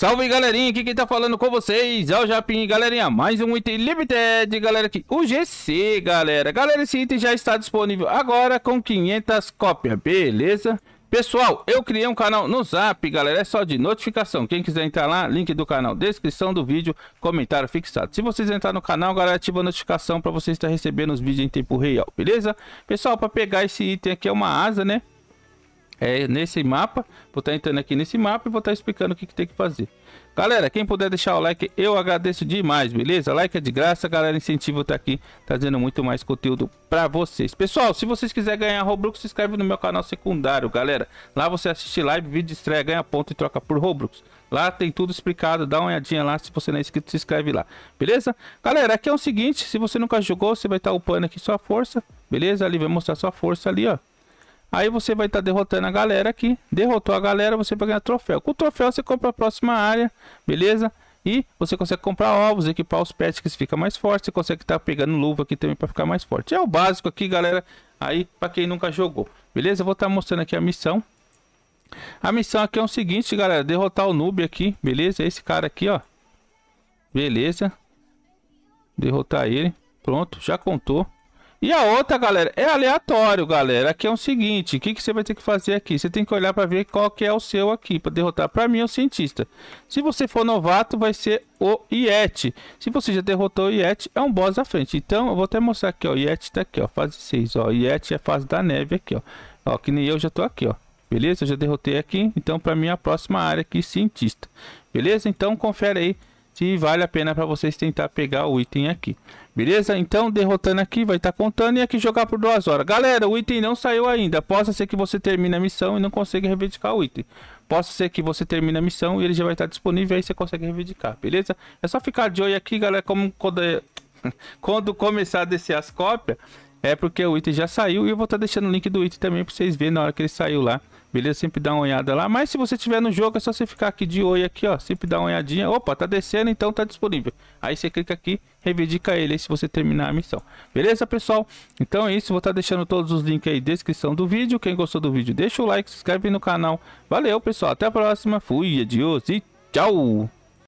Salve galerinha, aqui quem tá falando com vocês é o Japim, galerinha, mais um item limited, galera, aqui, o GC, galera, galera, esse item já está disponível agora com 500 cópias, beleza? Pessoal, eu criei um canal no Zap, galera, é só de notificação, quem quiser entrar lá, link do canal, descrição do vídeo, comentário fixado. Se vocês entrar no canal, galera, ativa a notificação para vocês estar recebendo os vídeos em tempo real, beleza? Pessoal, para pegar esse item aqui é uma asa, né? é nesse mapa. Vou estar tá entrando aqui nesse mapa e vou estar tá explicando o que, que tem que fazer. Galera, quem puder deixar o like, eu agradeço demais, beleza? Like é de graça, galera, incentivo tá aqui trazendo muito mais conteúdo pra vocês. Pessoal, se vocês quiserem ganhar Robux, se inscreve no meu canal secundário, galera. Lá você assiste live, vídeo, estreia, ganha ponto e troca por Robux. Lá tem tudo explicado, dá uma olhadinha lá, se você não é inscrito, se inscreve lá, beleza? Galera, aqui é o seguinte, se você nunca jogou, você vai estar tá upando aqui sua força, beleza? Ali vai mostrar sua força ali, ó. Aí você vai estar tá derrotando a galera aqui. Derrotou a galera, você vai ganhar troféu. Com o troféu você compra a próxima área, beleza? E você consegue comprar ovos, equipar os pets que fica mais forte. Você consegue estar tá pegando luva aqui também para ficar mais forte. É o básico aqui, galera. Aí, para quem nunca jogou, beleza? Eu vou estar tá mostrando aqui a missão. A missão aqui é o seguinte, galera. Derrotar o noob aqui, beleza? Esse cara aqui, ó. Beleza. Derrotar ele. Pronto, já contou. E a outra, galera, é aleatório, galera. Aqui é o seguinte, o que, que você vai ter que fazer aqui? Você tem que olhar para ver qual que é o seu aqui, para derrotar. Para mim é o cientista. Se você for novato, vai ser o Yeti. Se você já derrotou o Yeti, é um boss à frente. Então, eu vou até mostrar aqui, ó. O Yeti tá aqui, ó. Fase 6, ó. O Yeti é fase da neve aqui, ó. Ó, que nem eu já tô aqui, ó. Beleza? Eu já derrotei aqui. Então, para mim, a próxima área aqui, cientista. Beleza? Então, confere aí se vale a pena para vocês tentar pegar o item aqui. Beleza? Então, derrotando aqui, vai estar tá contando e aqui jogar por duas horas. Galera, o item não saiu ainda. Possa ser que você termine a missão e não consiga reivindicar o item. Possa ser que você termine a missão e ele já vai estar tá disponível aí você consegue reivindicar, beleza? É só ficar de olho aqui, galera, como quando, é- quando começar a descer as cópias, é porque o item já saiu e eu vou estar tá deixando o link do item também para vocês verem na hora que ele saiu lá Beleza? Sempre dá uma olhada lá. Mas se você tiver no jogo, é só você ficar aqui de olho aqui, ó. Sempre dá uma olhadinha. Opa, tá descendo, então tá disponível. Aí você clica aqui, reivindica ele aí se você terminar a missão. Beleza, pessoal? Então é isso. Vou estar tá deixando todos os links aí na descrição do vídeo. Quem gostou do vídeo, deixa o like, se inscreve no canal. Valeu, pessoal. Até a próxima. Fui, adiós e tchau!